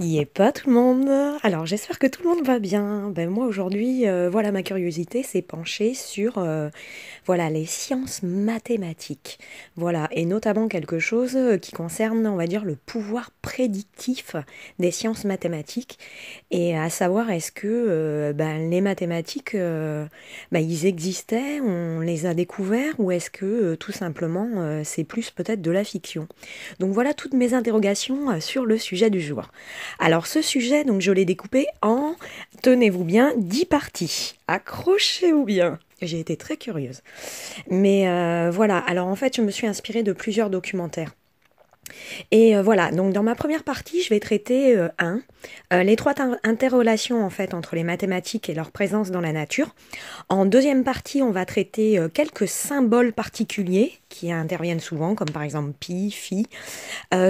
Y est pas tout le monde. Alors j'espère que tout le monde va bien. Ben moi aujourd'hui, euh, voilà ma curiosité s'est penchée sur euh, voilà les sciences mathématiques. Voilà et notamment quelque chose euh, qui concerne, on va dire, le pouvoir prédictif des sciences mathématiques et à savoir est-ce que ben, les mathématiques, ben, ils existaient, on les a découverts ou est-ce que tout simplement c'est plus peut-être de la fiction. Donc voilà toutes mes interrogations sur le sujet du jour. Alors ce sujet, donc je l'ai découpé en, tenez-vous bien, dix parties. Accrochez-vous bien. J'ai été très curieuse. Mais euh, voilà, alors en fait, je me suis inspirée de plusieurs documentaires. Et euh, voilà, donc dans ma première partie, je vais traiter 1. Euh, euh, les l'étroite interrelation en fait entre les mathématiques et leur présence dans la nature. En deuxième partie, on va traiter quelques symboles particuliers qui interviennent souvent, comme par exemple pi, phi.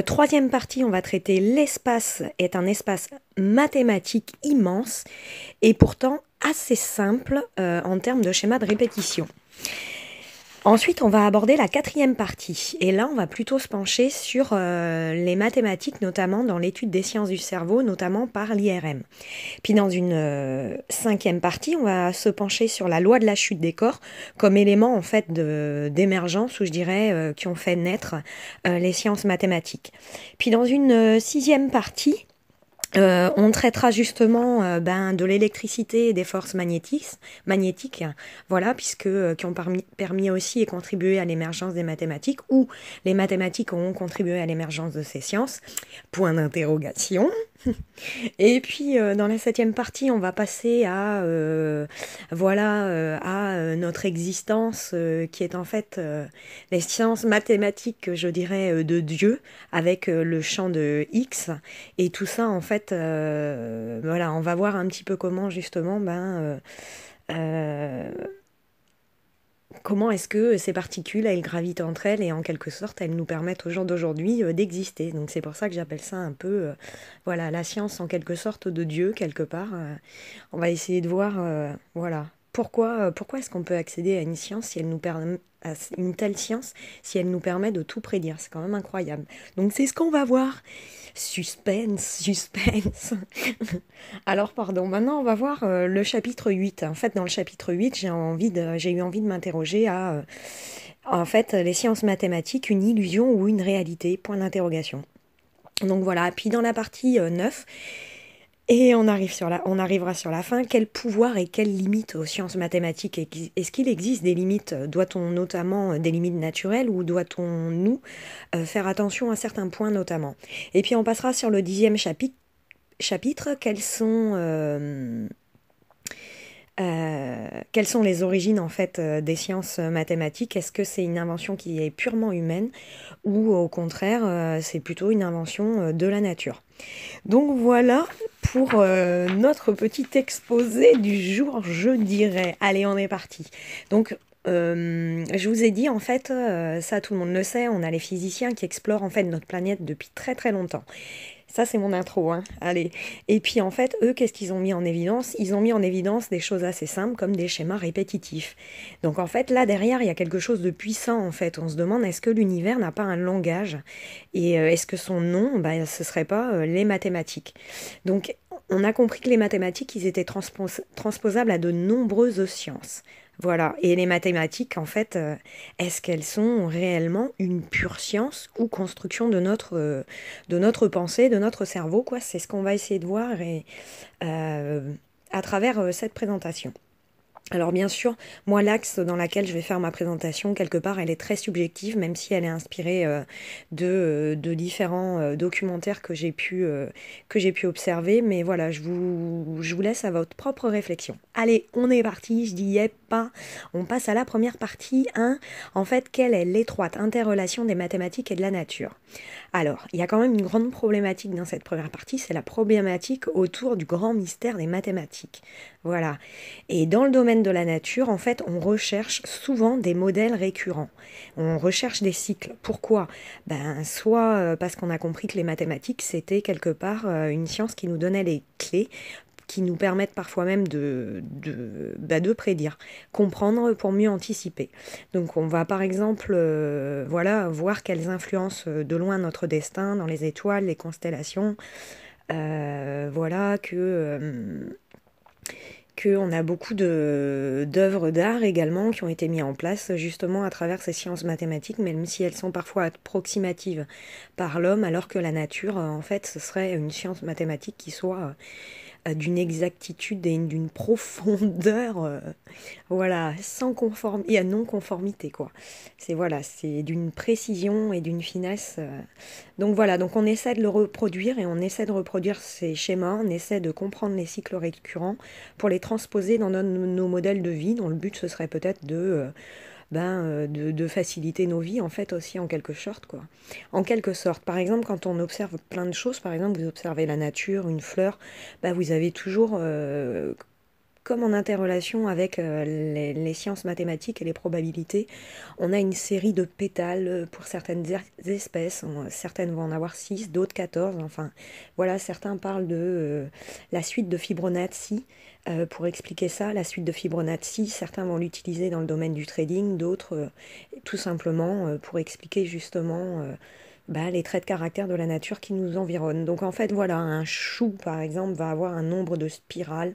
troisième partie, on va traiter l'espace est un espace mathématique immense et pourtant assez simple en termes de schéma de répétition. Ensuite, on va aborder la quatrième partie. Et là, on va plutôt se pencher sur euh, les mathématiques, notamment dans l'étude des sciences du cerveau, notamment par l'IRM. Puis dans une euh, cinquième partie, on va se pencher sur la loi de la chute des corps comme élément en fait d'émergence, ou je dirais, euh, qui ont fait naître les sciences mathématiques. Puis dans une sixième partie, euh, on traitera justement euh, ben, de l'électricité et des forces magnétiques, voilà, puisque euh, qui ont permis, aussi et contribué à l'émergence des mathématiques, ou les mathématiques ont contribué à l'émergence de ces sciences. Point d'interrogation. et puis dans la septième partie, on va passer à voilà à notre existence qui est en fait les sciences mathématiques, je dirais, de Dieu, avec le champ de X, et tout ça en fait euh, voilà, on va voir un petit peu comment justement, ben, euh, euh, comment est-ce que ces particules, elles gravitent entre elles et en quelque sorte, elles nous permettent aux gens d'aujourd'hui d'exister. Donc c'est pour ça que j'appelle ça un peu, voilà, la science en quelque sorte de Dieu quelque part. on va essayer de voir, voilà, pourquoi, pourquoi est-ce qu'on peut accéder à une science si elle nous permet une telle science si elle nous permet de tout prédire. C'est quand même incroyable. Donc c'est ce qu'on va voir. Suspense, suspense. Alors pardon, maintenant on va voir euh, le chapitre 8. En fait dans le chapitre 8 j'ai, envie de, j'ai eu envie de m'interroger à... Euh, en fait les sciences mathématiques, une illusion ou une réalité Point d'interrogation. Donc voilà, puis dans la partie 9... Euh, et on, arrive sur on arrivera sur la fin. Quel pouvoir et quelles limites aux sciences mathématiques Est-ce qu'il existe des limites euh, Doit-on notamment euh, des limites naturelles ou doit-on, nous, euh, faire attention à certains points notamment Et puis on passera sur le dixième chapitre. chapitre quels sont... Euh, quelles sont les origines en fait euh, des sciences euh, mathématiques Est-ce que c'est une invention qui est purement humaine ou au contraire c'est plutôt une invention de la nature Donc voilà pour notre petit exposé du jour, je dirais. Allez, on est parti. Donc je vous ai dit, en fait, ça tout le monde le sait, on a les physiciens qui explorent en fait notre planète depuis très très longtemps. Ça, c'est mon intro. Hein. Allez. Et puis, en fait, eux, qu'est-ce qu'ils ont mis en évidence Ils ont mis en évidence des choses assez simples comme des schémas répétitifs. Donc, en fait, là, derrière, il y a quelque chose de puissant, en fait. On se demande, est-ce que l'univers n'a pas un langage Et euh, est-ce que son nom, ce bah, ce serait pas euh, les mathématiques Donc, on a compris que les mathématiques, ils étaient transposables à de nombreuses sciences. Voilà. Et les mathématiques, en fait, euh, est-ce qu'elles sont réellement une pure science ou construction de notre, euh, de notre pensée, de notre cerveau quoi C'est ce qu'on va essayer de voir et, euh, à travers cette présentation. Alors bien sûr, moi l'axe dans lequel je vais faire ma présentation, quelque part, elle est très subjective, même si elle est inspirée de, différents documentaires que j'ai pu, pu observer. Mais voilà, je vous, je vous laisse à votre propre réflexion. Allez, on est parti, je dis yep, on passe à la première partie 1. en fait, quelle est l'étroite interrelation des mathématiques et de la nature Alors, il y a quand même une grande problématique dans cette première partie, c'est la problématique autour du grand mystère des mathématiques. Voilà. Et dans le domaine de la nature, en fait, on recherche souvent des modèles récurrents. On recherche des cycles. Pourquoi Ben, soit euh, parce qu'on a compris que les mathématiques, c'était quelque part euh, une science qui nous donnait les clés qui nous permettent parfois même de, bah, de, prédire, comprendre pour mieux anticiper. Donc on va par exemple euh, voilà, voir quelles influences euh, de loin notre destin dans les étoiles, les constellations. Euh, voilà que... qu'on a beaucoup d'œuvres d'art également qui ont été mises en place justement à travers ces sciences mathématiques, même si elles sont parfois approximatives par l'homme, alors que la nature, en fait, ce serait une science mathématique qui soit d'une exactitude et d'une profondeur, euh, voilà, sans conformité, à non conformité quoi. C'est voilà, c'est d'une précision et d'une finesse. Euh. Donc voilà, donc on essaie de le reproduire et on essaie de reproduire ces schémas, on essaie de comprendre les cycles récurrents pour les transposer dans nos, modèles de vie. Dont le but ce serait peut-être de euh, ben, euh, de, faciliter nos vies, en fait, aussi, en quelque sorte, quoi. En quelque sorte. Par exemple, quand on observe plein de choses, par exemple, vous observez la nature, une fleur, ben, vous avez toujours, euh, comme en interrelation avec euh, les, sciences mathématiques et les probabilités, on a une série de pétales euh, pour certaines espèces. Certaines vont en avoir 6, d'autres 14. Enfin, voilà, certains parlent de euh, la suite de Fibonacci pour expliquer ça, la suite de Fibonacci. certains vont l'utiliser dans le domaine du trading, d'autres tout simplement pour expliquer justement bah, les traits de caractère de la nature qui nous environne. Donc en fait, voilà, un chou, par exemple, va avoir un nombre de spirales,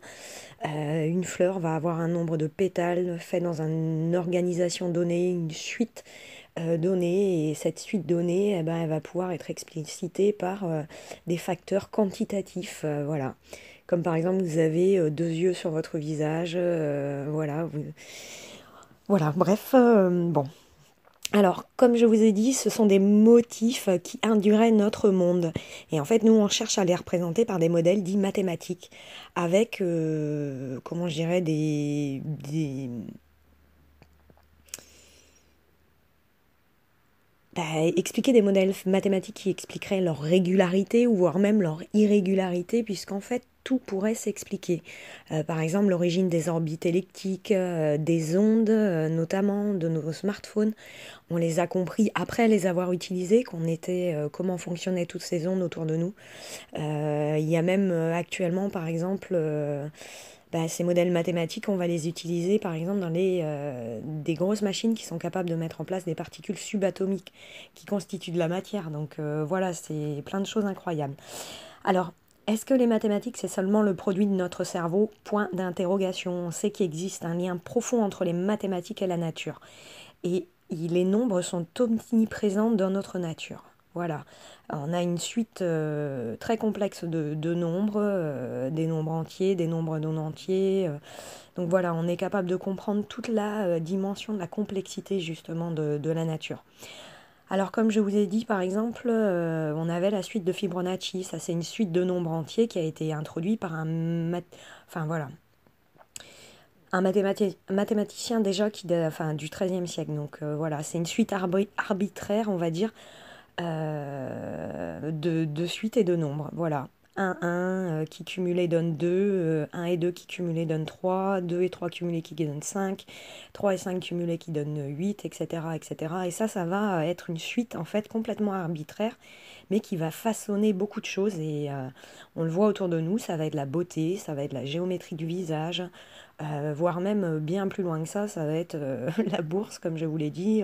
euh, une fleur va avoir un nombre de pétales fait dans une organisation donnée, une suite euh, donnée, et cette suite donnée, eh ben, elle va pouvoir être explicitée par euh, des facteurs quantitatifs, voilà. Comme par exemple, vous avez deux yeux sur votre visage, voilà. Vous... Voilà, bref, bon, alors, comme je vous ai dit, ce sont des motifs qui induiraient notre monde. Et en fait, nous, on cherche à les représenter par des modèles dits mathématiques, avec, euh, comment je dirais, des, Bah, expliquer des modèles mathématiques qui expliqueraient leur régularité ou voire même leur irrégularité, puisqu'en fait tout pourrait s'expliquer. Euh, par exemple, l'origine des orbites électriques, euh, des ondes, euh, notamment de nos smartphones. On les a compris après les avoir utilisés, qu'on était, comment fonctionnaient toutes ces ondes autour de nous. Il y a même actuellement, par exemple, bah, ces modèles mathématiques, on va les utiliser par exemple dans les, euh, des grosses machines qui sont capables de mettre en place des particules subatomiques qui constituent de la matière. Donc euh, voilà, c'est plein de choses incroyables. Alors, est-ce que les mathématiques, c'est seulement le produit de notre cerveau Point d'interrogation. On sait qu'il existe un lien profond entre les mathématiques et la nature. Et les nombres sont omniprésents dans notre nature. Voilà. on a une suite euh, très complexe de, nombres, euh, des nombres entiers, des nombres non entiers. Euh. donc voilà, on est capable de comprendre toute la dimension de la complexité justement de, la nature. Alors comme je vous ai dit par exemple, on avait la suite de Fibonacci, ça c'est une suite de nombres entiers qui a été introduite par un... Enfin voilà, un mathématicien déjà qui, enfin, du XIIIe siècle. Donc voilà, c'est une suite arbitraire, on va dire, euh, de, suite et de nombre. Voilà. 1, 1 euh, qui cumulé donne 2, 1 euh, et 2 qui cumulé donne 3, 2 et 3 cumulés qui donne 5, 3 et 5 cumulés qui donne 8, etc., etc. Et ça, ça va être une suite en fait complètement arbitraire, mais qui va façonner beaucoup de choses. Et on le voit autour de nous, ça va être la beauté, ça va être la géométrie du visage, voire même bien plus loin que ça, ça va être la bourse, comme je vous l'ai dit.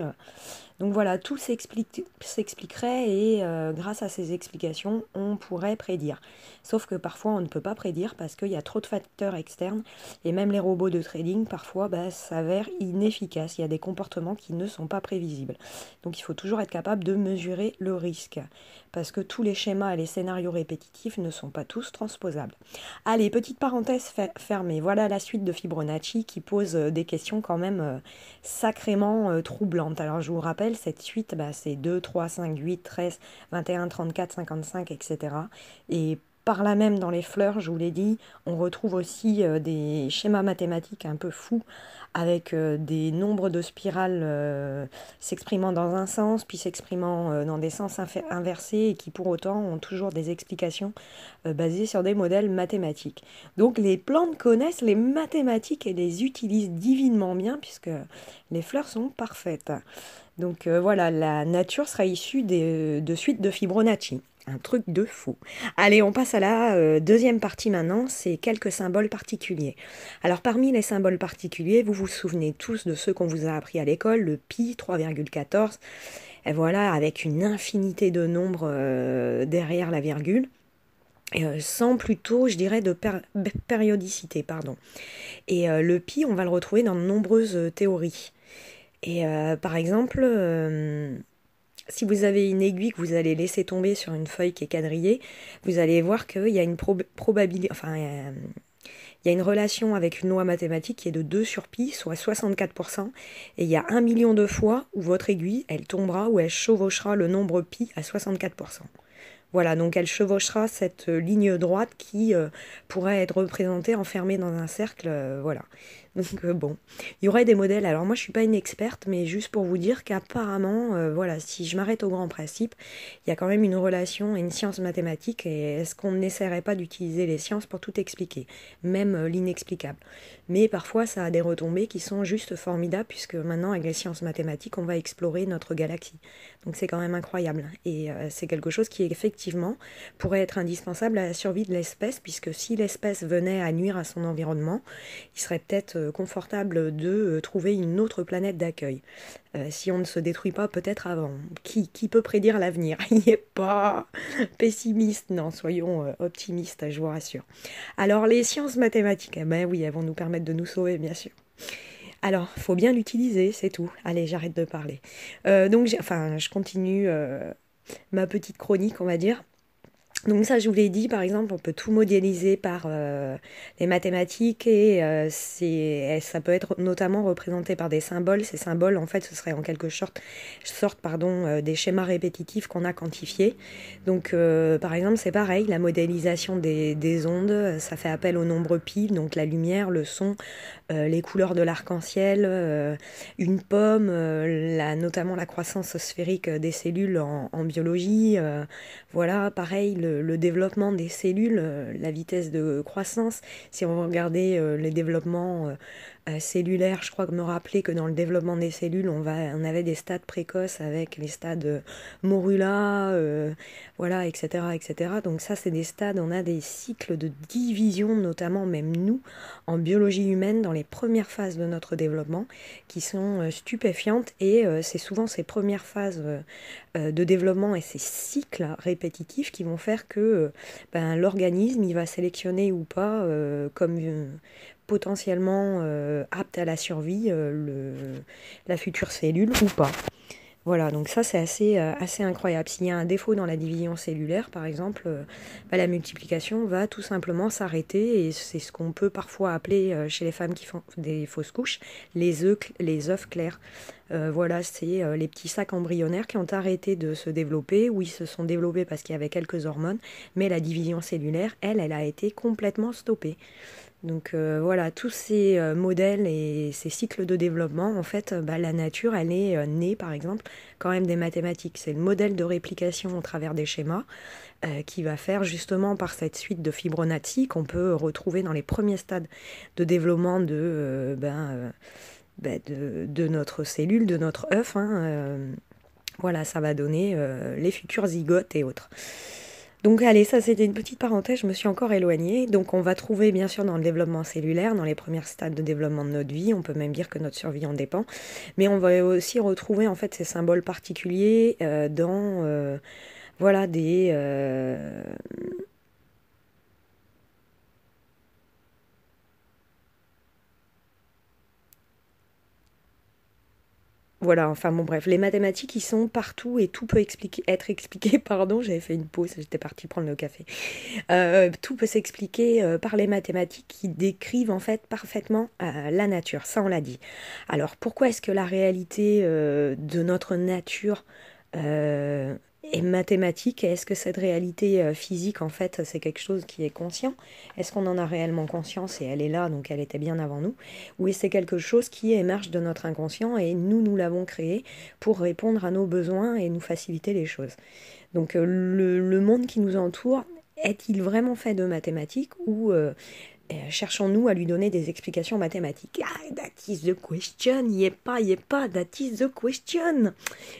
Donc voilà, tout s'expliquerait et euh, grâce à ces explications, on pourrait prédire. Sauf que parfois, on ne peut pas prédire parce qu'il y a trop de facteurs externes et même les robots de trading, parfois, bah, s'avèrent inefficaces. Il y a des comportements qui ne sont pas prévisibles. Donc il faut toujours être capable de mesurer le risque parce que tous les schémas et les scénarios répétitifs ne sont pas tous transposables. Allez, petite parenthèse fermée, voilà la suite de Fibonacci qui pose euh, des questions quand même euh, sacrément euh, troublantes. Alors je vous rappelle, cette suite, bah, c'est 2, 3, 5, 8, 13, 21, 34, 55, etc. Et par là même, dans les fleurs, je vous l'ai dit, on retrouve aussi euh, des schémas mathématiques un peu fous, avec euh, des nombres de spirales euh, s'exprimant dans un sens, puis s'exprimant dans des sens inversés, et qui pour autant ont toujours des explications basées sur des modèles mathématiques. Donc les plantes connaissent les mathématiques et les utilisent divinement bien, puisque les fleurs sont parfaites. Donc voilà, la nature sera issue de suites de Fibonacci un truc de fou. Allez, on passe à la euh, deuxième partie maintenant, c'est quelques symboles particuliers. Alors parmi les symboles particuliers, vous vous souvenez tous de ceux qu'on vous a appris à l'école, le pi 3,14, et voilà, avec une infinité de nombres euh, derrière la virgule. Euh, sans plutôt, je dirais, de périodicité, pardon. Et le pi, on va le retrouver dans de nombreuses théories. Et par exemple, si vous avez une aiguille que vous allez laisser tomber sur une feuille qui est quadrillée, vous allez voir qu'il y a une probabilité, enfin, il y a une relation avec une loi mathématique qui est de 2 sur pi, soit 64%, et il y a un million de fois où votre aiguille, elle tombera ou elle chevauchera le nombre pi à 64%. Voilà, donc elle chevauchera cette euh, ligne droite qui euh, pourrait être représentée enfermée dans un cercle. Euh, voilà. Donc euh, bon, il y aurait des modèles. Alors moi je suis pas une experte, mais juste pour vous dire qu'apparemment, euh, voilà, si je m'arrête au grand principe, il y a quand même une relation et une science mathématique. Et est-ce qu'on n'essaierait pas d'utiliser les sciences pour tout expliquer, même euh, l'inexplicable Mais parfois ça a des retombées qui sont juste formidables, puisque maintenant avec les sciences mathématiques, on va explorer notre galaxie. Donc c'est quand même incroyable. Et c'est quelque chose qui effectivement pourrait être indispensable à la survie de l'espèce, puisque si l'espèce venait à nuire à son environnement, il serait peut-être euh, confortable de euh, trouver une autre planète d'accueil. Euh, si on ne se détruit pas, peut-être avant. Qui, qui, peut prédire l'avenir Il est pas pessimiste, non, soyons optimistes, je vous rassure. Alors, les sciences mathématiques, eh ben oui, elles vont nous permettre de nous sauver, bien sûr. Alors, faut bien l'utiliser, c'est tout. Allez, j'arrête de parler. donc, enfin, je continue ma petite chronique, on va dire. Donc ça, je vous l'ai dit, par exemple, on peut tout modéliser par euh, les mathématiques et euh, c'est ça peut être notamment représenté par des symboles. Ces symboles, en fait, ce serait en quelque sorte, sorte pardon, euh, des schémas répétitifs qu'on a quantifiés. Donc, par exemple, c'est pareil, la modélisation des, des, ondes, ça fait appel au nombre pi, donc la lumière, le son, les couleurs de l'arc-en-ciel, une pomme, la, notamment la croissance sphérique des cellules en, en biologie. voilà, pareil, le le, développement des cellules, euh, la vitesse de croissance, si on regardait euh, les développements euh, euh, cellulaire, je crois que me rappeler que dans le développement des cellules, on, va, on avait des stades précoces avec les stades morula, euh, voilà, etc., etc. Donc ça, c'est des stades, on a des cycles de division, notamment même nous, en biologie humaine, dans les premières phases de notre développement, qui sont euh, stupéfiantes, et c'est souvent ces premières phases de développement et ces cycles répétitifs qui vont faire que ben, l'organisme, il va sélectionner ou pas, comme potentiellement euh, apte à la survie, euh, la future cellule ou pas. Voilà, donc ça c'est assez, euh, assez incroyable. S'il y a un défaut dans la division cellulaire, par exemple, bah, la multiplication va tout simplement s'arrêter et c'est ce qu'on peut parfois appeler chez les femmes qui font des fausses couches les œufs, clairs. voilà, c'est les petits sacs embryonnaires qui ont arrêté de se développer, ou ils se sont développés parce qu'il y avait quelques hormones, mais la division cellulaire, elle, elle a été complètement stoppée. Donc euh, voilà, tous ces euh, modèles et ces cycles de développement, en fait, euh, bah, la nature, elle est née, par exemple, quand même des mathématiques. C'est le modèle de réplication au travers des schémas qui va faire justement par cette suite de Fibonacci qu'on peut retrouver dans les premiers stades de développement de, ben, ben, notre cellule, de notre œuf. Hein, voilà, ça va donner les futurs zygotes et autres. Donc allez, ça c'était une petite parenthèse, je me suis encore éloignée. Donc on va trouver bien sûr dans le développement cellulaire, dans les premiers stades de développement de notre vie, on peut même dire que notre survie en dépend, mais on va aussi retrouver en fait ces symboles particuliers euh, dans euh, voilà des euh, Voilà, enfin bon bref, les mathématiques, ils sont partout et tout peut être expliqué, pardon, j'avais fait une pause, j'étais partie prendre le café. Euh, tout peut s'expliquer euh, par les mathématiques qui décrivent en fait parfaitement euh, la nature, ça on l'a dit. Alors pourquoi est-ce que la réalité de notre nature est mathématique est-ce que cette réalité euh, physique, en fait, c'est quelque chose qui est conscient Est-ce qu'on en a réellement conscience et elle est là, donc elle était bien avant nous Ou est-ce c'est quelque chose qui émerge de notre inconscient et nous, nous l'avons créé pour répondre à nos besoins et nous faciliter les choses Donc euh, le, monde qui nous entoure, est-il vraiment fait de mathématiques ou euh, euh, cherchons-nous à lui donner des explications mathématiques. Ah, that is the question, y est pas, y est pas, that is the question.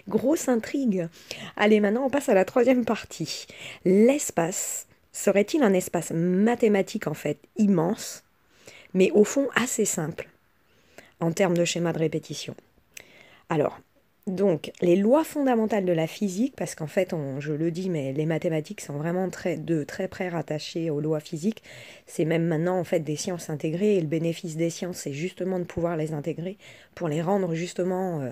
Grosse intrigue. Allez, maintenant on passe à la troisième partie. L'espace serait-il un espace mathématique en fait immense, mais au fond assez simple en termes de schéma de répétition Alors, donc, les lois fondamentales de la physique, parce qu'en fait, on, je le dis, mais les mathématiques sont vraiment très, de très près rattachées aux lois physiques. C'est même maintenant, en fait, des sciences intégrées. Et le bénéfice des sciences, c'est justement de pouvoir les intégrer pour les rendre justement euh,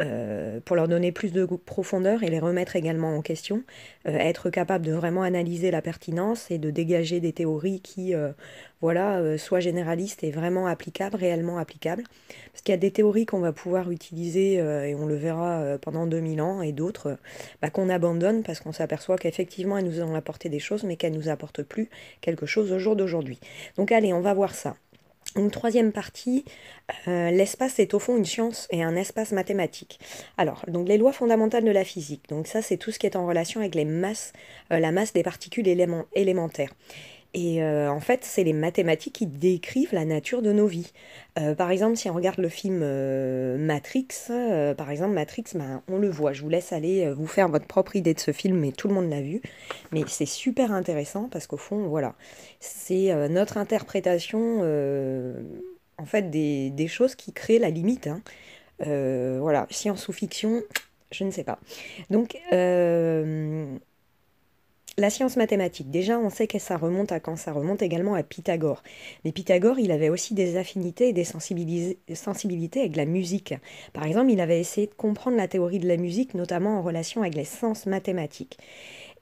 euh, pour leur donner plus de profondeur et les remettre également en question, euh, être capable de vraiment analyser la pertinence et de dégager des théories qui euh, voilà, soient généralistes et vraiment applicables, réellement applicables. Parce qu'il y a des théories qu'on va pouvoir utiliser, et on le verra pendant 2000 ans, et d'autres bah, qu'on abandonne parce qu'on s'aperçoit qu'effectivement elles nous ont apporté des choses, mais qu'elles ne nous apportent plus quelque chose au jour d'aujourd'hui. Donc allez, on va voir ça. Une troisième partie, euh, l'espace est au fond une science et un espace mathématique. Alors, donc les lois fondamentales de la physique, donc ça c'est tout ce qui est en relation avec les masses, euh, la masse des particules élémentaires. Et euh, en fait, c'est les mathématiques qui décrivent la nature de nos vies. Euh, par exemple, si on regarde le film euh, Matrix, par exemple, Matrix, ben, on le voit. Je vous laisse aller vous faire votre propre idée de ce film, mais tout le monde l'a vu. Mais c'est super intéressant parce qu'au fond, voilà, c'est notre interprétation en fait des, choses qui créent la limite. Hein. voilà, science ou fiction, je ne sais pas. Donc la science mathématique, déjà on sait que ça remonte à quand Ça remonte également à Pythagore. Mais Pythagore, il avait aussi des affinités et des sensibilités avec la musique. Par exemple, il avait essayé de comprendre la théorie de la musique, notamment en relation avec les sens mathématiques.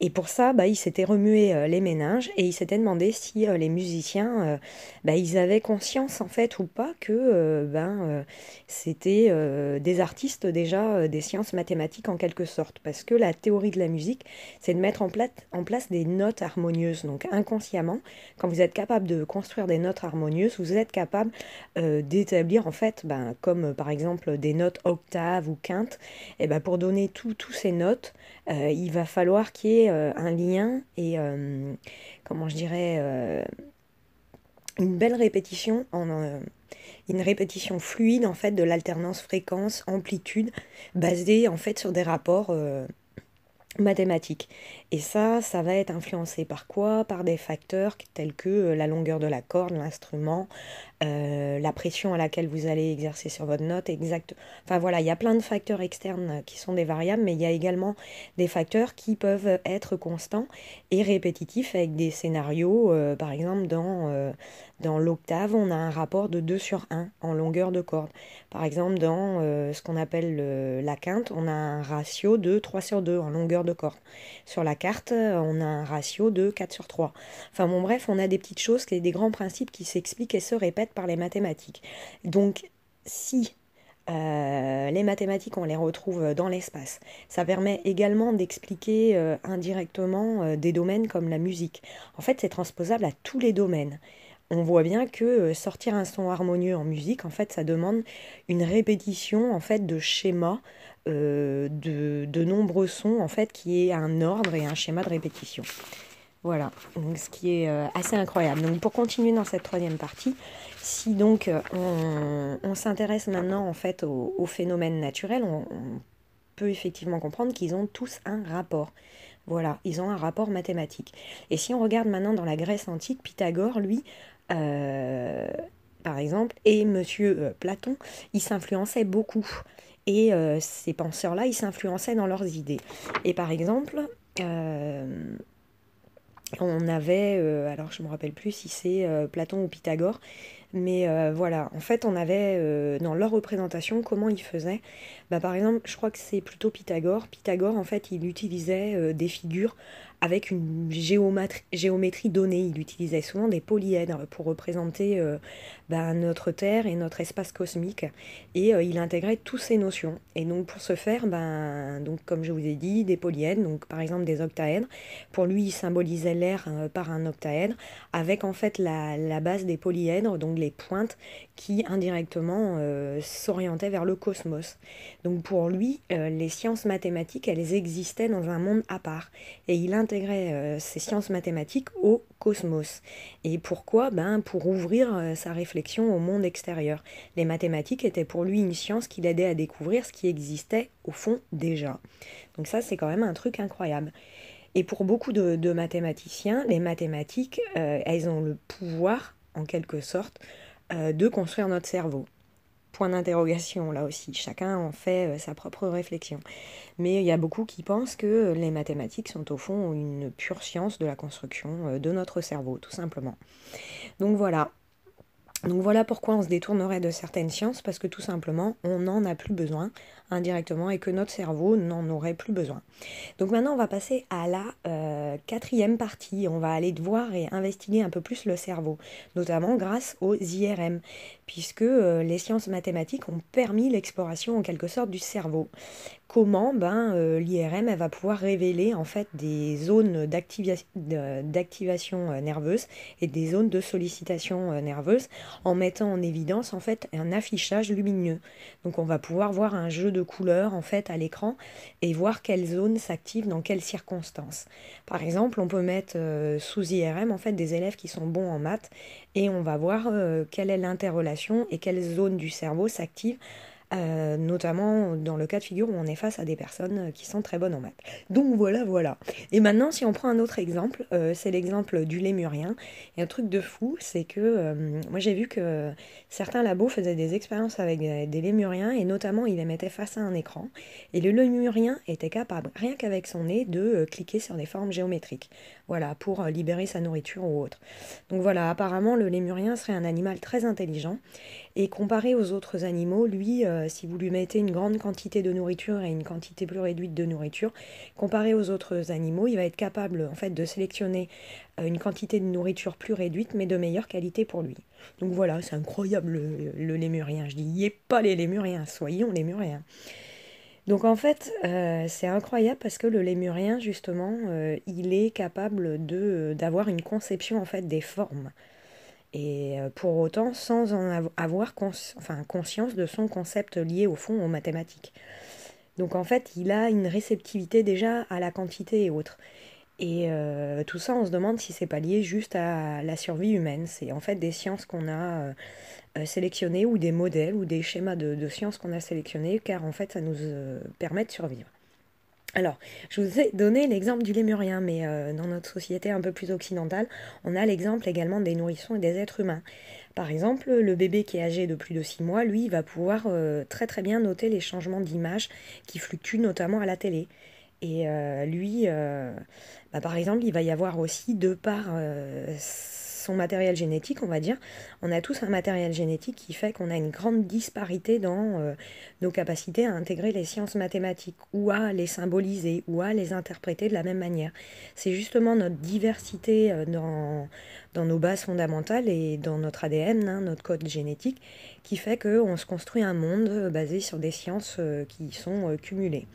Et pour ça, bah, il s'était remué euh, les méninges et il s'était demandé si euh, les musiciens, euh, bah, ils avaient conscience en fait ou pas que ben, c'était des artistes déjà des sciences mathématiques en quelque sorte. Parce que la théorie de la musique, c'est de mettre en, place, en place des notes harmonieuses. Donc inconsciemment, quand vous êtes capable de construire des notes harmonieuses, vous êtes capable d'établir en fait, ben, comme par exemple des notes octaves ou quintes, et ben, pour donner toutes ces notes, il va falloir qu'il y ait euh, un lien et, euh, comment je dirais, euh, une belle répétition en une répétition fluide en fait de l'alternance fréquence amplitude basée en fait sur des rapports mathématiques et ça ça va être influencé par quoi par des facteurs tels que la longueur de la corde l'instrument euh, la pression à laquelle vous allez exercer sur votre note, exacte, Enfin voilà, il y a plein de facteurs externes euh, qui sont des variables, mais il y a également des facteurs qui peuvent être constants et répétitifs avec des scénarios. Euh, par exemple, dans, dans l'octave, on a un rapport de 2 sur 1 en longueur de corde. Par exemple, dans ce qu'on appelle la quinte, on a un ratio de 3 sur 2 en longueur de corde. Sur la carte, on a un ratio de 4 sur 3. Enfin bon, bref, on a des petites choses, des grands principes qui s'expliquent et se répètent par les mathématiques. Donc, si euh, les mathématiques, on les retrouve dans l'espace. Ça permet également d'expliquer euh, indirectement euh, des domaines comme la musique. En fait, c'est transposable à tous les domaines. On voit bien que sortir un son harmonieux en musique, en fait, ça demande une répétition en fait de schémas de, de nombreux sons en fait qui est un ordre et un schéma de répétition. Voilà, ce qui est euh, assez incroyable. Donc pour continuer dans cette troisième partie, si donc euh, on, s'intéresse maintenant en fait aux, phénomènes naturels, on, peut effectivement comprendre qu'ils ont tous un rapport. Voilà, ils ont un rapport mathématique. Et si on regarde maintenant dans la Grèce antique, Pythagore, lui, euh, par exemple, et Monsieur Platon, ils s'influençaient beaucoup. Et ces penseurs-là, ils s'influençaient dans leurs idées. Et par exemple, on avait, euh, alors je ne me rappelle plus si c'est euh, Platon ou Pythagore, mais euh, voilà, en fait, on avait euh, dans leur représentation comment ils faisaient. Bah, par exemple, je crois que c'est plutôt Pythagore. Pythagore, en fait, il utilisait euh, des figures avec une géométrie donnée. Il utilisait souvent des polyèdres pour représenter bah, notre Terre et notre espace cosmique. Et il intégrait toutes ces notions. Et donc, pour ce faire, bah, donc, comme je vous ai dit, des polyèdres, donc par exemple des octaèdres. Pour lui, il symbolisait l'air par un octaèdre avec en fait la, la base des polyèdres, donc les pointes qui indirectement euh, s'orientaient vers le cosmos. Donc pour lui, euh, les sciences mathématiques, elles existaient dans un monde à part. Et il intégrait euh, ces sciences mathématiques au cosmos. Et pourquoi ben, Pour ouvrir sa réflexion au monde extérieur. Les mathématiques étaient pour lui une science qui l'aidait à découvrir ce qui existait au fond déjà. Donc ça, c'est quand même un truc incroyable. Et pour beaucoup de, mathématiciens, les mathématiques, elles ont le pouvoir en quelque sorte, euh, de construire notre cerveau. Point d'interrogation là aussi, chacun en fait euh, sa propre réflexion. Mais il y a beaucoup qui pensent que euh, les mathématiques sont au fond une pure science de la construction de notre cerveau, tout simplement. Donc voilà, donc voilà pourquoi on se détournerait de certaines sciences, parce que tout simplement, on n'en a plus besoin indirectement et que notre cerveau n'en aurait plus besoin. Donc maintenant, on va passer à la euh, quatrième partie. On va aller voir et investiguer un peu plus le cerveau, notamment grâce aux IRM, puisque euh, les sciences mathématiques ont permis l'exploration en quelque sorte du cerveau comment ben, euh, l'IRM va pouvoir révéler en fait des zones d'activation euh, nerveuse et des zones de sollicitation euh, nerveuse en mettant en évidence en fait un affichage lumineux. Donc on va pouvoir voir un jeu de couleurs en fait à l'écran et voir quelle zone s'active dans quelles circonstances. Par exemple, on peut mettre sous IRM en fait des élèves qui sont bons en maths et on va voir quelle est l'interrelation et quelles zones du cerveau s'active euh, notamment dans le cas de figure où on est face à des personnes euh, qui sont très bonnes en maths. Donc voilà, voilà. Et maintenant, si on prend un autre exemple, euh, c'est l'exemple du lémurien. Et un truc de fou, c'est que moi j'ai vu que certains labos faisaient des expériences avec des, lémuriens et notamment ils les mettaient face à un écran. Et le lémurien était capable, rien qu'avec son nez, de cliquer sur des formes géométriques. Voilà, pour libérer sa nourriture ou autre. Donc voilà, apparemment le lémurien serait un animal très intelligent. Et comparé aux autres animaux, lui, euh, si vous lui mettez une grande quantité de nourriture et une quantité plus réduite de nourriture, comparé aux autres animaux, il va être capable en fait de sélectionner euh, une quantité de nourriture plus réduite mais de meilleure qualité pour lui. Donc voilà, c'est incroyable le, lémurien. Je dis, y est pas les lémuriens, soyons lémuriens. Donc en fait, euh, c'est incroyable parce que le lémurien, justement, il est capable d'avoir une conception en fait des formes et euh, pour autant sans en avoir conscience de son concept lié au fond aux mathématiques. Donc en fait, il a une réceptivité déjà à la quantité et autres. Et euh, tout ça, on se demande si c'est pas lié juste à la survie humaine. C'est en fait des sciences qu'on a euh, sélectionnées ou des modèles ou des schémas de, sciences qu'on a sélectionnés, car en fait, ça nous permet de survivre. Alors, je vous ai donné l'exemple du lémurien, mais euh, dans notre société un peu plus occidentale, on a l'exemple également des nourrissons et des êtres humains. Par exemple, le bébé qui est âgé de plus de 6 mois, lui, il va pouvoir euh, très très bien noter les changements d'image qui fluctuent notamment à la télé. Et euh, lui, bah, par exemple, il va y avoir aussi, de par son matériel génétique, on va dire. On a tous un matériel génétique qui fait qu'on a une grande disparité dans euh, nos capacités à intégrer les sciences mathématiques ou à les symboliser ou à les interpréter de la même manière. C'est justement notre diversité euh, dans, nos bases fondamentales et dans notre ADN, hein, notre code génétique, qui fait qu'on se construit un monde euh, basé sur des sciences qui sont cumulées.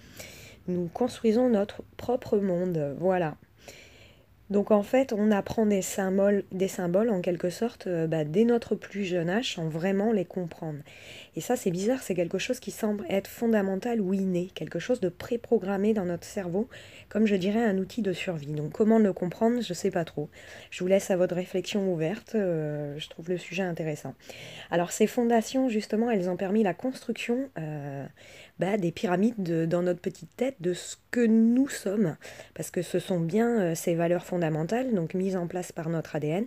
Nous construisons notre propre monde, voilà. Donc en fait, on apprend des symboles, des symboles en quelque sorte euh, bah, dès notre plus jeune âge sans vraiment les comprendre. Et ça, c'est bizarre, c'est quelque chose qui semble être fondamental ou inné, quelque chose de préprogrammé dans notre cerveau, comme je dirais un outil de survie. Donc comment le comprendre, je ne sais pas trop. Je vous laisse à votre réflexion ouverte, euh, je trouve le sujet intéressant. Alors ces fondations, justement, elles ont permis la construction, euh, bah, des pyramides dans notre petite tête de ce que nous sommes, parce que ce sont bien euh, ces valeurs fondamentales, donc mises en place par notre ADN,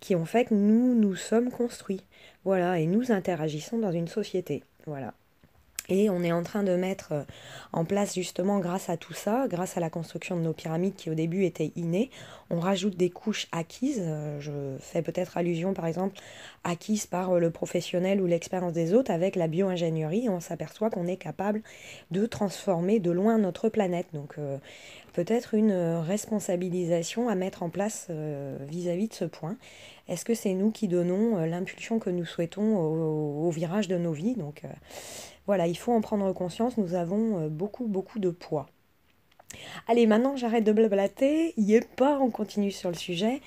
qui ont fait que nous nous sommes construits. Voilà, et nous interagissons dans une société. Voilà. Et on est en train de mettre euh, en place justement grâce à tout ça, grâce à la construction de nos pyramides qui au début étaient innées, on rajoute des couches acquises. Euh, je fais peut-être allusion par exemple acquises par euh, le professionnel ou l'expérience des autres avec la bio-ingénierie. On s'aperçoit qu'on est capable de transformer de loin notre planète. Donc peut-être une responsabilisation à mettre en place vis-à-vis de ce point. Est-ce que c'est nous qui donnons l'impulsion que nous souhaitons au, virage de nos vies Donc, voilà, il faut en prendre conscience, nous avons euh, beaucoup, beaucoup de poids. Allez, maintenant j'arrête de blablater, y est pas, on continue sur le sujet,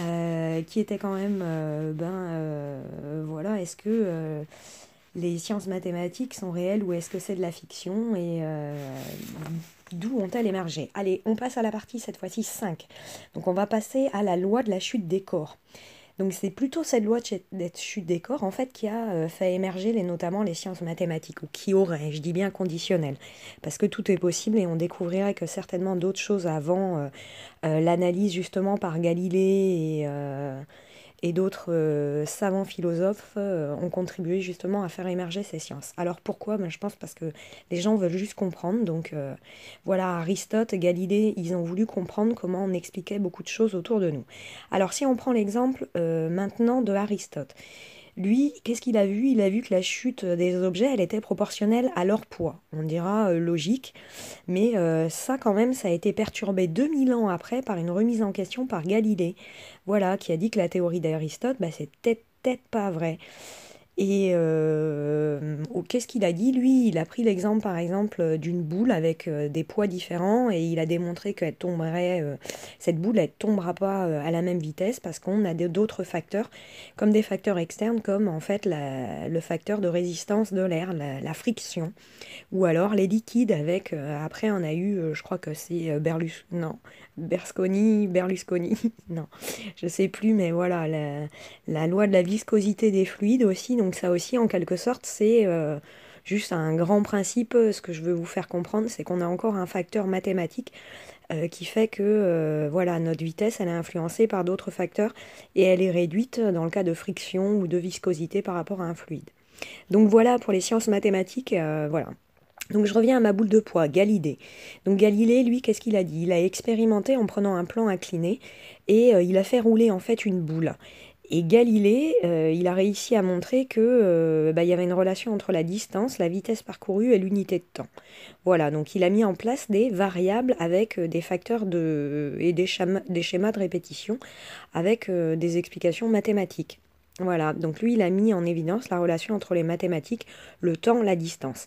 euh, qui était quand même, euh, ben voilà, est-ce que les sciences mathématiques sont réelles ou est-ce que c'est de la fiction et d'où ont-elles émergé Allez, on passe à la partie cette fois-ci 5. Donc on va passer à la loi de la chute des corps. Donc c'est plutôt cette loi de chute des corps en fait qui a euh, fait émerger les, notamment les sciences mathématiques, ou qui aurait, je dis bien conditionnel, parce que tout est possible et on découvrirait que certainement d'autres choses avant euh, euh, l'analyse justement par Galilée et et d'autres euh, savants philosophes euh, ont contribué justement à faire émerger ces sciences. Alors pourquoi ben, Je pense parce que les gens veulent juste comprendre. Donc euh, voilà, Aristote, Galilée, ils ont voulu comprendre comment on expliquait beaucoup de choses autour de nous. Alors si on prend l'exemple maintenant de Aristote, lui, qu'est-ce qu'il a vu Il a vu que la chute des objets, elle était proportionnelle à leur poids. On dira euh, logique, mais euh, ça quand même, ça a été perturbé 2000 ans après par une remise en question par Galilée, voilà, qui a dit que la théorie d'Aristote, c'était bah, c'est peut-être pas vrai. Et euh, oh, qu'est-ce qu'il a dit Lui, il a pris l'exemple par exemple d'une boule avec euh, des poids différents et il a démontré qu'elle tomberait, euh, cette boule, elle tombera pas à la même vitesse parce qu'on a d'autres facteurs, comme des facteurs externes, comme en fait le facteur de résistance de l'air, la, friction, ou alors les liquides avec. après, on a eu, je crois que c'est Berlus, non, Berlusconi, Berlusconi, non, je sais plus, mais voilà, la, loi de la viscosité des fluides aussi. Donc ça aussi, en quelque sorte, c'est euh, juste un grand principe. Euh, ce que je veux vous faire comprendre, c'est qu'on a encore un facteur mathématique euh, qui fait que voilà, notre vitesse, elle est influencée par d'autres facteurs et elle est réduite dans le cas de friction ou de viscosité par rapport à un fluide. Donc voilà pour les sciences mathématiques, voilà. Donc je reviens à ma boule de poids, Galilée. Donc Galilée, lui, qu'est-ce qu'il a dit Il a expérimenté en prenant un plan incliné et il a fait rouler en fait une boule. Et Galilée, euh, il a réussi à montrer que euh, bah, il y avait une relation entre la distance, la vitesse parcourue et l'unité de temps. Voilà, donc il a mis en place des variables avec euh, des facteurs de, et des, schémas de répétition avec des explications mathématiques. Voilà, donc lui, il a mis en évidence la relation entre les mathématiques, le temps, la distance.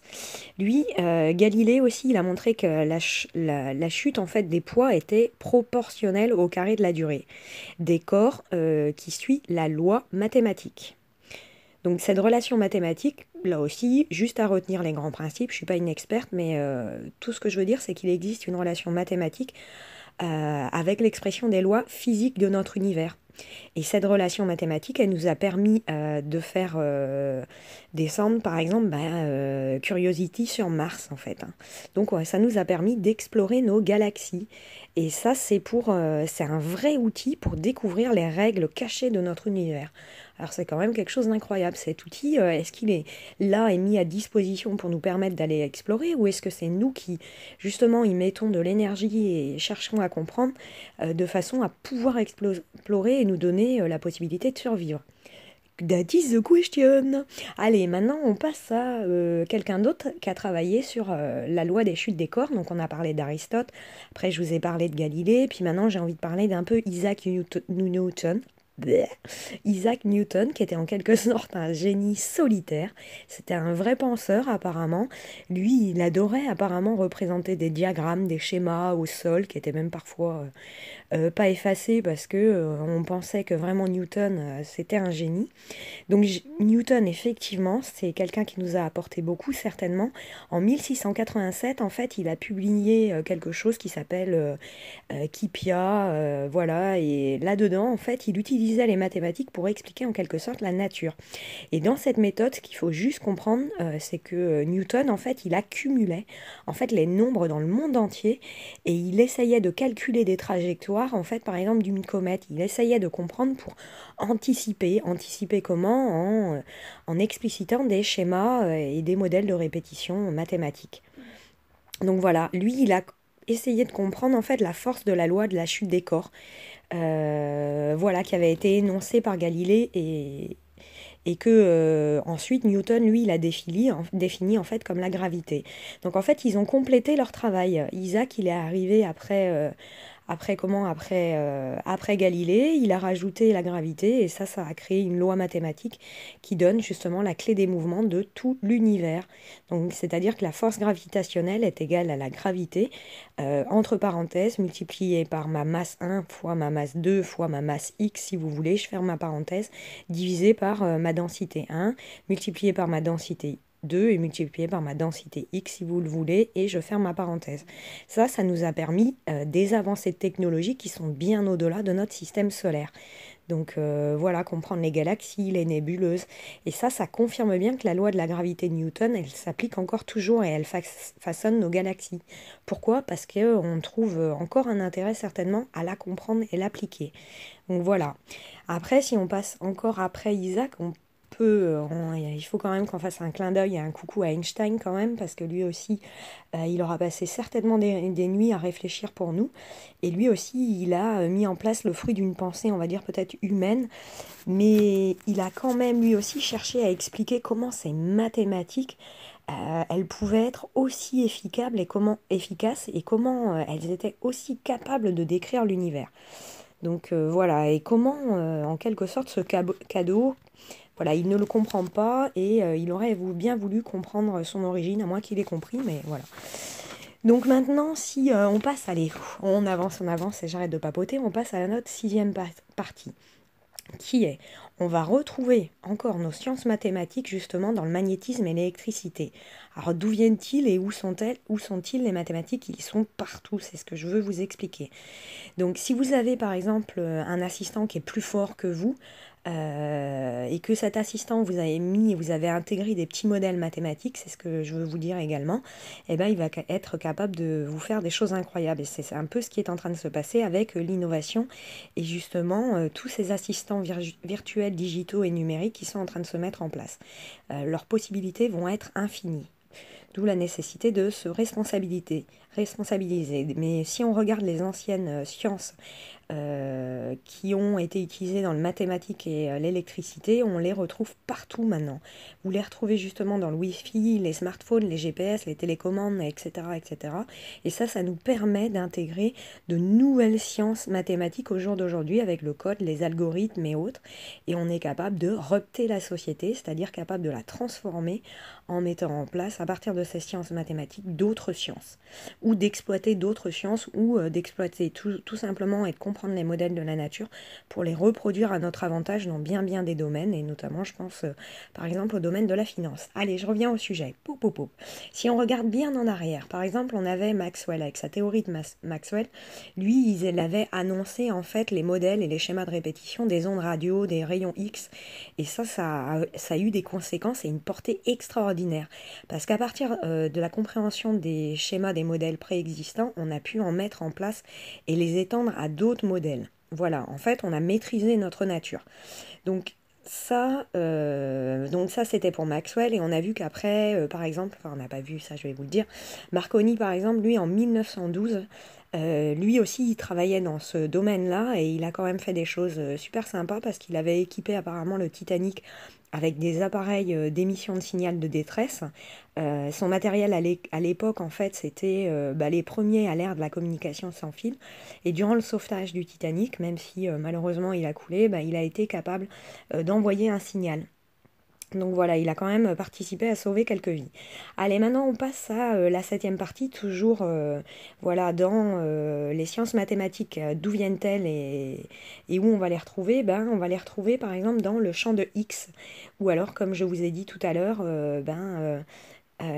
Lui, euh, Galilée aussi, il a montré que la, chute en fait des poids était proportionnelle au carré de la durée des corps euh, qui suit la loi mathématique. Donc cette relation mathématique, là aussi, juste à retenir les grands principes, je ne suis pas une experte, mais euh, tout ce que je veux dire, c'est qu'il existe une relation mathématique avec l'expression des lois physiques de notre univers. Et cette relation mathématique, elle nous a permis euh, de faire euh, descendre, par exemple, bah, euh, Curiosity sur Mars, en fait. Hein. Donc ça nous a permis d'explorer nos galaxies. Et ça, c'est pour, c'est un vrai outil pour découvrir les règles cachées de notre univers. Alors c'est quand même quelque chose d'incroyable. Cet outil, est-ce qu'il est là et mis à disposition pour nous permettre d'aller explorer, ou est-ce que c'est nous qui, justement, y mettons de l'énergie et cherchons à comprendre de façon à pouvoir explorer nous donner euh, la possibilité de survivre. That is the question. Allez, maintenant on passe à euh, quelqu'un d'autre qui a travaillé sur euh, la loi des chutes des corps. Donc on a parlé d'Aristote, après je vous ai parlé de Galilée, puis maintenant j'ai envie de parler d'un peu Isaac Newton. Isaac Newton, qui était en quelque sorte un génie solitaire. C'était un vrai penseur apparemment. Lui, il adorait apparemment représenter des diagrammes, des schémas au sol, qui étaient même parfois euh, pas effacé parce que euh, on pensait que vraiment Newton euh, c'était un génie. Donc Newton effectivement c'est quelqu'un qui nous a apporté beaucoup certainement. En 1687 en fait il a publié quelque chose qui s'appelle Kipia, voilà et là dedans en fait il utilisait les mathématiques pour expliquer en quelque sorte la nature. Et dans cette méthode ce qu'il faut juste comprendre c'est que Newton en fait il accumulait en fait les nombres dans le monde entier et il essayait de calculer des trajectoires en fait, par exemple, d'une comète. Il essayait de comprendre pour anticiper. Anticiper comment en, euh, explicitant des schémas euh, et des modèles de répétition mathématiques. Donc voilà, lui, il a essayé de comprendre en fait la force de la loi de la chute des corps, euh, voilà, qui avait été énoncée par Galilée et, et que ensuite Newton, lui, il a défini, en, défini en fait comme la gravité. Donc en fait, ils ont complété leur travail. Isaac, il est arrivé après, après comment euh, après, Galilée, il a rajouté la gravité et ça, ça a créé une loi mathématique qui donne justement la clé des mouvements de tout l'univers. Donc c'est-à-dire que la force gravitationnelle est égale à la gravité, euh, entre parenthèses, multipliée par ma masse 1 fois ma masse 2 fois ma masse x si vous voulez, je ferme ma parenthèse, divisée par euh, ma densité 1, multipliée par ma densité 2 est multiplié par ma densité x si vous le voulez, et je ferme ma parenthèse. Ça, ça nous a permis euh, des avancées technologiques qui sont bien au-delà de notre système solaire. Donc euh, voilà, comprendre les galaxies, les nébuleuses. Et ça, ça confirme bien que la loi de la gravité de Newton, elle s'applique encore toujours et elle façonne nos galaxies. Pourquoi Parce qu'on euh, on trouve encore un intérêt certainement à la comprendre et l'appliquer. Donc voilà. Après, si on passe encore après Isaac, on peu, euh, il faut quand même qu'on fasse un clin d'œil et un coucou à Einstein quand même, parce que lui aussi, euh, il aura passé certainement des, nuits à réfléchir pour nous. Et lui aussi, il a euh, mis en place le fruit d'une pensée, on va dire peut-être humaine, mais il a quand même lui aussi cherché à expliquer comment ces mathématiques, elles pouvaient être aussi et comment, efficaces et comment elles étaient aussi capables de décrire l'univers. Donc voilà, et comment en quelque sorte ce cadeau voilà, il ne le comprend pas et euh, il aurait bien voulu comprendre son origine, à moins qu'il ait compris, mais voilà. Donc maintenant, si euh, on passe, allez, on avance, on avance et j'arrête de papoter, on passe à la note sixième partie, qui est, on va retrouver encore nos sciences mathématiques justement dans le magnétisme et l'électricité. Alors d'où viennent-ils et où sont-elles Où sont-ils les mathématiques Ils sont partout, c'est ce que je veux vous expliquer. Donc si vous avez par exemple euh, un assistant qui est plus fort que vous, euh, et que cet assistant vous avez mis, vous avez intégré des petits modèles mathématiques, c'est ce que je veux vous dire également, eh ben, il va être capable de vous faire des choses incroyables. c'est un peu ce qui est en train de se passer avec euh, l'innovation et justement euh, tous ces assistants virtuels, digitaux et numériques qui sont en train de se mettre en place. leurs possibilités vont être infinies. D'où la nécessité de se responsabiliser, responsabiliser. Mais si on regarde les anciennes euh, sciences euh, qui ont été utilisées dans le mathématique et euh, l'électricité, on les retrouve partout maintenant. Vous les retrouvez justement dans le Wi-Fi, les smartphones, les GPS, les télécommandes, etc. etc. Et ça, ça nous permet d'intégrer de nouvelles sciences mathématiques au jour d'aujourd'hui avec le code, les algorithmes et autres. Et on est capable de repter la société, c'est-à-dire capable de la transformer en mettant en place, à partir de ces sciences mathématiques, d'autres sciences ou d'exploiter d'autres sciences ou euh, d'exploiter tout, simplement et de comprendre les modèles de la nature pour les reproduire à notre avantage dans bien bien des domaines et notamment je pense euh, par exemple au domaine de la finance. Allez, je reviens au sujet. Pou, pou, pou. Si on regarde bien en arrière, par exemple on avait Maxwell avec sa théorie de Maxwell, lui il avait annoncé en fait les modèles et les schémas de répétition des ondes radio, des rayons X et ça ça a, eu des conséquences et une portée extraordinaire parce qu'à partir euh, de la compréhension des schémas des modèles préexistants, on a pu en mettre en place et les étendre à d'autres modèles. Voilà, en fait, on a maîtrisé notre nature. Donc ça, euh, donc ça c'était pour Maxwell et on a vu qu'après, euh, par exemple, enfin on n'a pas vu ça, je vais vous le dire, Marconi par exemple, lui en 1912 euh, lui aussi, il travaillait dans ce domaine-là et il a quand même fait des choses euh, super sympas parce qu'il avait équipé apparemment le Titanic avec des appareils euh, d'émission de signal de détresse. son matériel à l'époque, en fait, c'était bah, les premiers à l'ère de la communication sans fil. Et durant le sauvetage du Titanic, même si malheureusement il a coulé, bah, il a été capable d'envoyer un signal. Donc voilà, il a quand même participé à sauver quelques vies. Allez, maintenant on passe à euh, la septième partie, toujours euh, voilà, dans euh, les sciences mathématiques. D'où viennent-elles et, et, où on va les retrouver ben, On va les retrouver par exemple dans le champ de X. Ou alors, comme je vous ai dit tout à l'heure, ben,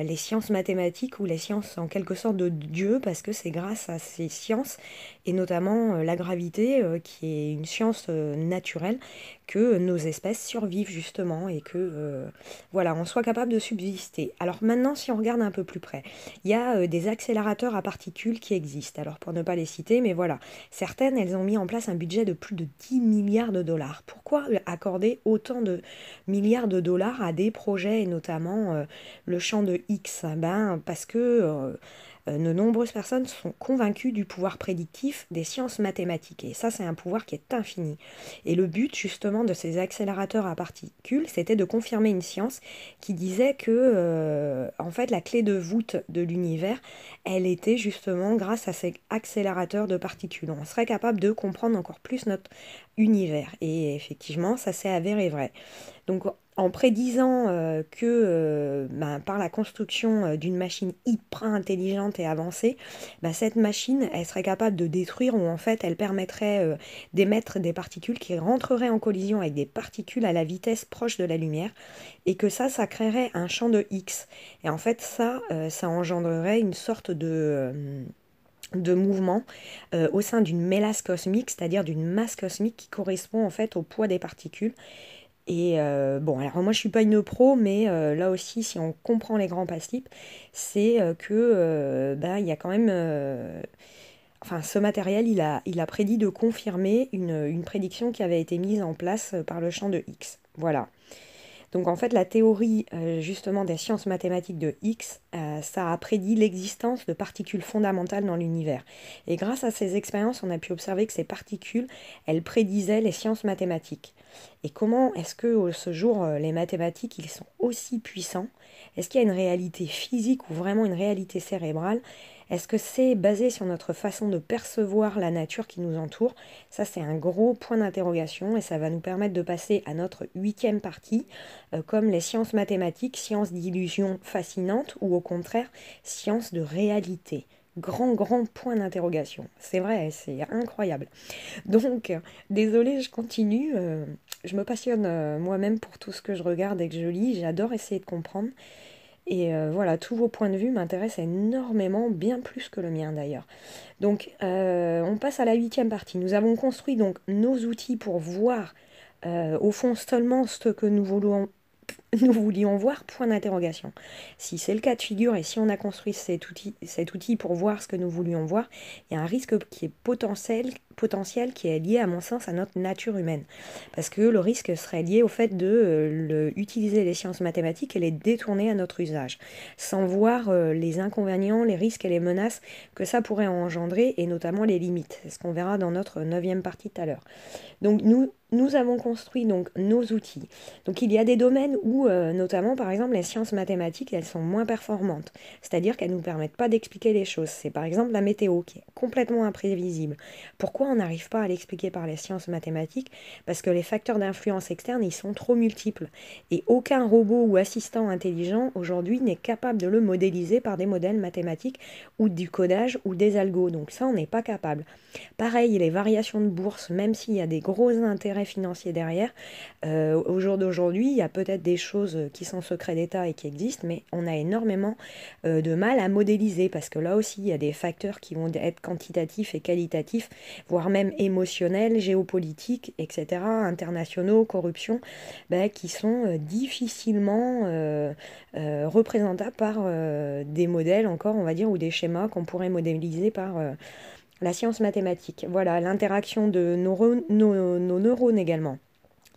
les sciences mathématiques ou les sciences en quelque sorte de Dieu, parce que c'est grâce à ces sciences et notamment euh, la gravité, euh, qui est une science euh, naturelle, que nos espèces survivent justement et que voilà, on soit capable de subsister. Alors maintenant, si on regarde un peu plus près, il y a des accélérateurs à particules qui existent. Alors pour ne pas les citer, mais voilà, certaines, elles ont mis en place un budget de plus de 10 milliards de dollars. Pourquoi accorder autant de milliards de dollars à des projets, et notamment le champ de X eh Ben parce que de euh, nombreuses personnes sont convaincues du pouvoir prédictif des sciences mathématiques. Et ça, c'est un pouvoir qui est infini. Et le but, justement, de ces accélérateurs à particules, c'était de confirmer une science qui disait que, euh, en fait, la clé de voûte de l'univers, elle était justement grâce à ces accélérateurs de particules. On serait capable de comprendre encore plus notre univers. Et effectivement, ça s'est avéré vrai. Donc en prédisant euh, que euh, ben, par la construction euh, d'une machine hyper intelligente et avancée, ben, cette machine, elle serait capable de détruire ou en fait elle permettrait d'émettre des particules qui rentreraient en collision avec des particules à la vitesse proche de la lumière et que ça, ça créerait un champ de X. Et en fait ça, ça engendrerait une sorte de de mouvement au sein d'une mélasse cosmique, c'est-à-dire d'une masse cosmique qui correspond en fait au poids des particules. Et euh, bon, alors moi je suis pas une pro, mais euh, là aussi, si on comprend les grands pass c'est euh, que bah, il y a quand même. enfin, ce matériel, il a, il a prédit de confirmer une, une, prédiction qui avait été mise en place par le champ de X. Voilà. Donc en fait, la théorie euh, justement des sciences mathématiques de Higgs, euh, ça a prédit l'existence de particules fondamentales dans l'univers. Et grâce à ces expériences, on a pu observer que ces particules, elles prédisaient les sciences mathématiques. Et comment est-ce que ce jour, euh, les mathématiques, ils sont aussi puissants Est-ce qu'il y a une réalité physique ou vraiment une réalité cérébrale est-ce que c'est basé sur notre façon de percevoir la nature qui nous entoure Ça, c'est un gros point d'interrogation et ça va nous permettre de passer à notre huitième partie, euh, comme les sciences mathématiques, sciences d'illusion fascinantes ou au contraire, sciences de réalité grand grand point d'interrogation. C'est vrai, c'est incroyable. Donc, désolé désolée, je continue. Euh, je me passionne euh, moi-même pour tout ce que je regarde et que je lis. J'adore essayer de comprendre. Et euh, voilà, tous vos points de vue m'intéressent énormément, bien plus que le mien d'ailleurs. Donc euh, on passe à la huitième partie. Nous avons construit donc nos outils pour voir euh, au fond seulement ce que nous voulions, nous voulions voir, point d'interrogation. Si c'est le cas de figure et si on a construit cet outil, cet outil pour voir ce que nous voulions voir, il y a un risque qui est potentiel potentiel qui est lié, à mon sens, à notre nature humaine. Parce que le risque serait lié au fait de euh, utiliser les sciences mathématiques et les détourner à notre usage, sans voir euh, les inconvénients, les risques et les menaces que ça pourrait engendrer, et notamment les limites. C'est ce qu'on verra dans notre neuvième partie tout à l'heure. Donc nous, nous avons construit donc nos outils. Donc il y a des domaines où, euh, notamment par exemple les sciences mathématiques, elles sont moins performantes, c'est-à-dire qu'elles ne nous permettent pas d'expliquer les choses. C'est par exemple la météo qui est complètement imprévisible. Pourquoi on n'arrive pas à l'expliquer par les sciences mathématiques Parce que les facteurs d'influence externe, ils sont trop multiples. Et aucun robot ou assistant intelligent aujourd'hui n'est capable de le modéliser par des modèles mathématiques ou du codage ou des algos. Donc ça, on n'est pas capable. Pareil, les variations de bourse, même s'il y a des gros intérêts financiers derrière, euh, au jour d'aujourd'hui, il y a peut-être des choses qui sont secrets d'État et qui existent, mais on a énormément euh, de mal à modéliser parce que là aussi, il y a des facteurs qui vont être quantitatifs et qualitatifs voire même émotionnels, géopolitiques, etc., internationaux, corruption, bah, qui sont euh, difficilement euh, euh, représentables par des modèles encore, on va dire, ou des schémas qu'on pourrait modéliser par la science mathématique. Voilà, l'interaction de nos neurones également.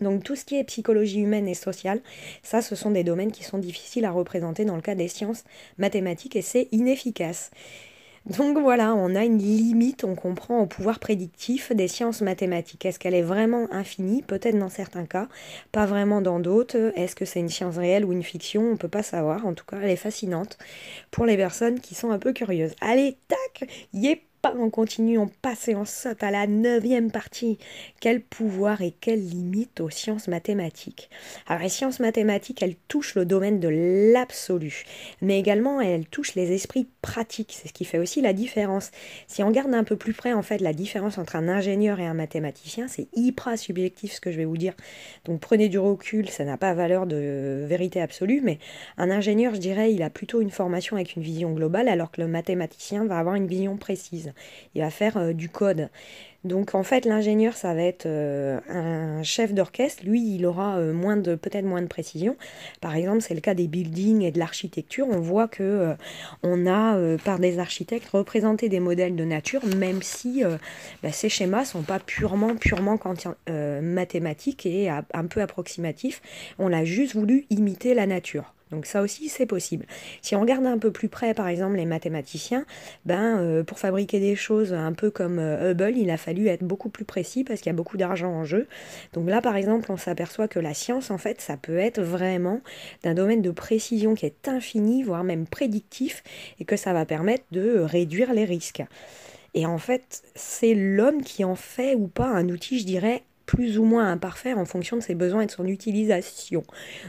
Donc tout ce qui est psychologie humaine et sociale, ça ce sont des domaines qui sont difficiles à représenter dans le cas des sciences mathématiques et c'est inefficace. Donc voilà, on a une limite, on comprend, au pouvoir prédictif des sciences mathématiques. Est-ce qu'elle est vraiment infinie Peut-être dans certains cas, pas vraiment dans d'autres. Est-ce que c'est une science réelle ou une fiction On ne peut pas savoir. En tout cas, elle est fascinante pour les personnes qui sont un peu curieuses. Allez, tac Yep pas en continu, on passe et on saute à la neuvième partie. Quel pouvoir et quelles limites aux sciences mathématiques. Alors les sciences mathématiques, elles touchent le domaine de l'absolu, mais également elles touchent les esprits pratiques. C'est ce qui fait aussi la différence. Si on regarde un peu plus près, en fait, la différence entre un ingénieur et un mathématicien, c'est hyper subjectif ce que je vais vous dire. Donc prenez du recul, ça n'a pas valeur de vérité absolue, mais un ingénieur, je dirais, il a plutôt une formation avec une vision globale, alors que le mathématicien va avoir une vision précise il va faire euh, du code. Donc en fait, l'ingénieur, ça va être euh, un chef d'orchestre. Lui, il aura euh, moins de peut-être moins de précision. Par exemple, c'est le cas des buildings et de l'architecture. On voit que euh, on a par des architectes représenté des modèles de nature, même si bah, ces schémas sont pas purement purement mathématiques et un peu approximatifs. On a juste voulu imiter la nature. Donc ça aussi, c'est possible. Si on regarde un peu plus près, par exemple, les mathématiciens, ben, pour fabriquer des choses un peu comme Hubble, il a fallu être beaucoup plus précis parce qu'il y a beaucoup d'argent en jeu. Donc là, par exemple, on s'aperçoit que la science, en fait, ça peut être vraiment d'un domaine de précision qui est infini, voire même prédictif, et que ça va permettre de réduire les risques. Et en fait, c'est l'homme qui en fait ou pas un outil, je dirais, plus ou moins imparfait en fonction de ses besoins et de son utilisation.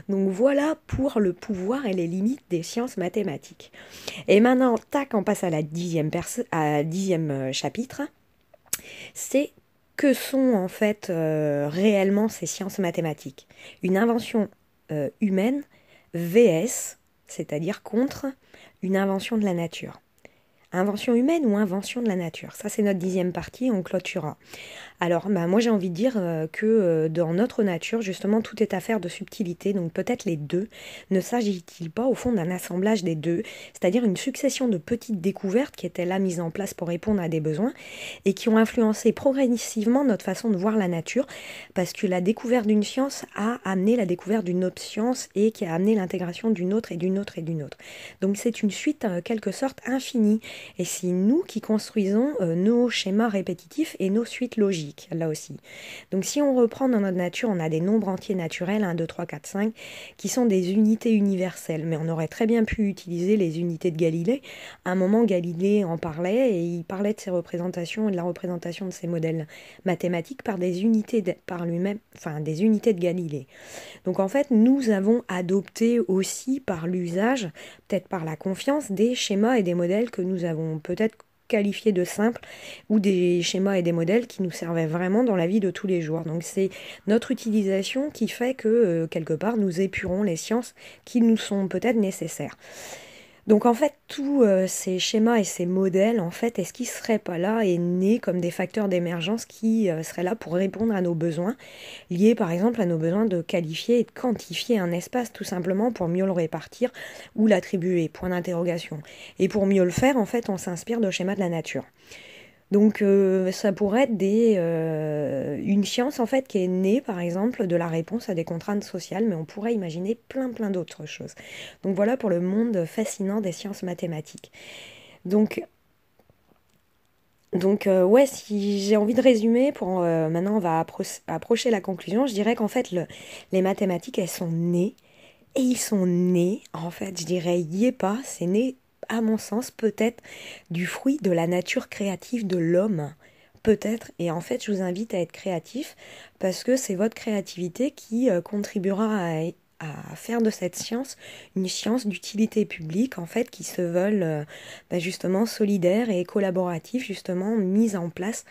Donc voilà pour le pouvoir et les limites des sciences mathématiques. Et maintenant, tac, on passe à la à dixième euh, chapitre c'est que sont en fait euh, réellement ces sciences mathématiques Une invention euh, humaine, VS, c'est-à-dire contre une invention de la nature. Invention humaine ou invention de la nature Ça, c'est notre dixième partie, on clôturera. Alors, bah, moi, j'ai envie de dire euh, que euh, dans notre nature, justement, tout est affaire de subtilité, donc peut-être les deux. Ne s'agit-il pas, au fond, d'un assemblage des deux, c'est-à-dire une succession de petites découvertes qui étaient là mises en place pour répondre à des besoins et qui ont influencé progressivement notre façon de voir la nature, parce que la découverte d'une science a amené la découverte d'une autre science et qui a amené l'intégration d'une autre et d'une autre et d'une autre. Donc, c'est une suite, en quelque sorte, infinie et c'est nous qui construisons euh, nos schémas répétitifs et nos suites logiques, là aussi. Donc si on reprend dans notre nature, on a des nombres entiers naturels, 1, 2, 3, 4, 5, qui sont des unités universelles. Mais on aurait très bien pu utiliser les unités de Galilée. À un moment, Galilée en parlait et il parlait de ses représentations et de la représentation de ses modèles mathématiques par des unités de, par lui-même, enfin des unités de Galilée. Donc en fait, nous avons adopté aussi par l'usage, peut-être par la confiance, des schémas et des modèles que nous avons peut-être qualifié de simples ou des schémas et des modèles qui nous servaient vraiment dans la vie de tous les jours. Donc c'est notre utilisation qui fait que, euh, quelque part, nous épurons les sciences qui nous sont peut-être nécessaires. Donc en fait, tous euh, ces schémas et ces modèles, en fait, est-ce qu'ils ne seraient pas là et nés comme des facteurs d'émergence qui euh, seraient là pour répondre à nos besoins, liés par exemple à nos besoins de qualifier et de quantifier un espace tout simplement pour mieux le répartir ou l'attribuer, point d'interrogation. Et pour mieux le faire, en fait, on s'inspire de schémas de la nature. Donc euh, ça pourrait être des, euh, une science en fait qui est née par exemple de la réponse à des contraintes sociales, mais on pourrait imaginer plein plein d'autres choses. Donc voilà pour le monde fascinant des sciences mathématiques. Donc donc euh, ouais, si j'ai envie de résumer, pour maintenant on va approcher la conclusion, je dirais qu'en fait les mathématiques elles sont nées et ils sont nés en fait, je dirais y est pas, c'est né à mon sens, peut-être du fruit de la nature créative de l'homme. Peut-être, et en fait, je vous invite à être créatif parce que c'est votre créativité qui euh, contribuera à à faire de cette science une science d'utilité publique, en fait, qui se veulent euh, bah, justement solidaires et collaboratifs, justement mise en place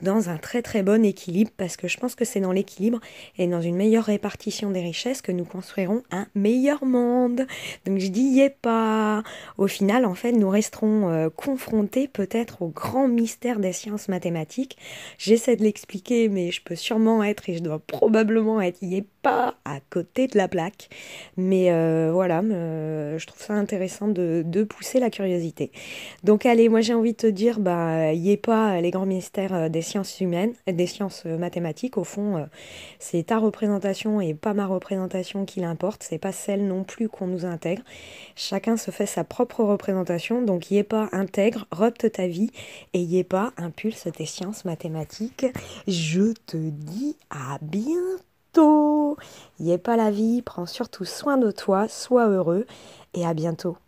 dans un très très bon équilibre, parce que je pense que c'est dans l'équilibre et dans une meilleure répartition des richesses que nous construirons un meilleur monde. Donc je dis, y est pas. Au final, en fait, nous resterons euh, confrontés peut-être au grand mystère des sciences mathématiques. J'essaie de l'expliquer, mais je peux sûrement être et je dois probablement être y pas à côté de la plaque. Mais euh, voilà, je trouve ça intéressant de, pousser la curiosité. Donc allez, moi j'ai envie de te dire, bah, y est pas euh, les grands mystères euh, des sciences humaines, des sciences mathématiques. Au fond, c'est ta représentation et pas ma représentation qui l'importe. C'est pas celle non plus qu'on nous intègre. Chacun se fait sa propre représentation. Donc y est pas intègre, repte ta vie et y pas impulse tes sciences mathématiques. Je te dis à bientôt. N'y Y est pas la vie, prends surtout soin de toi, sois heureux et à bientôt.